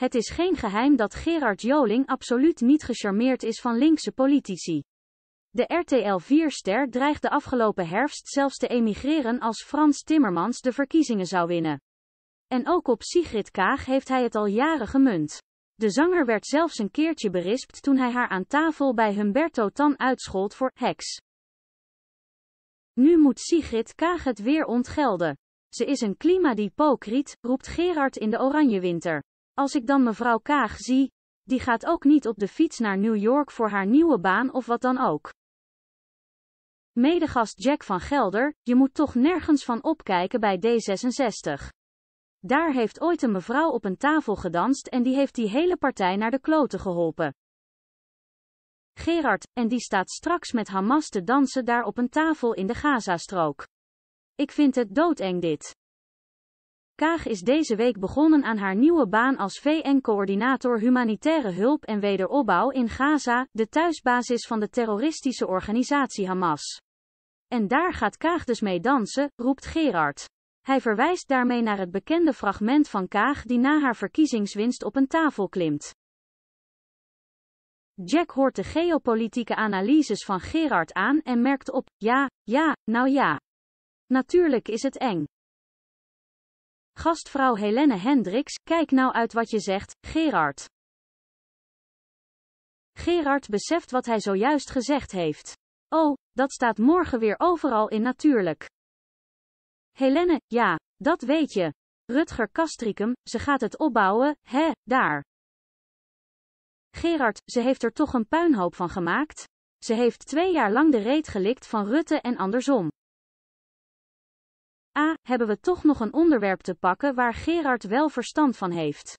Het is geen geheim dat Gerard Joling absoluut niet gecharmeerd is van linkse politici. De RTL 4-ster dreigde afgelopen herfst zelfs te emigreren als Frans Timmermans de verkiezingen zou winnen. En ook op Sigrid Kaag heeft hij het al jaren gemunt. De zanger werd zelfs een keertje berispt toen hij haar aan tafel bij Humberto Tan uitschold voor heks. Nu moet Sigrid Kaag het weer ontgelden. Ze is een klimaathypocriet, roept Gerard in de Oranjewinter. Als ik dan mevrouw Kaag zie, die gaat ook niet op de fiets naar New York voor haar nieuwe baan of wat dan ook. Medegast Jack van Gelder, je moet toch nergens van opkijken bij D66. Daar heeft ooit een mevrouw op een tafel gedanst en die heeft die hele partij naar de kloten geholpen. Gerard, en die staat straks met Hamas te dansen daar op een tafel in de Gazastrook. Ik vind het doodeng dit. Kaag is deze week begonnen aan haar nieuwe baan als VN-coördinator humanitaire hulp en wederopbouw in Gaza, de thuisbasis van de terroristische organisatie Hamas. En daar gaat Kaag dus mee dansen, roept Gerard. Hij verwijst daarmee naar het bekende fragment van Kaag die na haar verkiezingswinst op een tafel klimt. Jack hoort de geopolitieke analyses van Gerard aan en merkt op, ja, ja, nou ja. Natuurlijk is het eng. Gastvrouw Helene Hendricks, kijk nou uit wat je zegt, Gerard. Gerard beseft wat hij zojuist gezegd heeft. Oh, dat staat morgen weer overal in natuurlijk. Helene, ja, dat weet je. Rutger Kastricum, ze gaat het opbouwen, hè, daar. Gerard, ze heeft er toch een puinhoop van gemaakt? Ze heeft twee jaar lang de reet gelikt van Rutte en andersom. A. Hebben we toch nog een onderwerp te pakken waar Gerard wel verstand van heeft?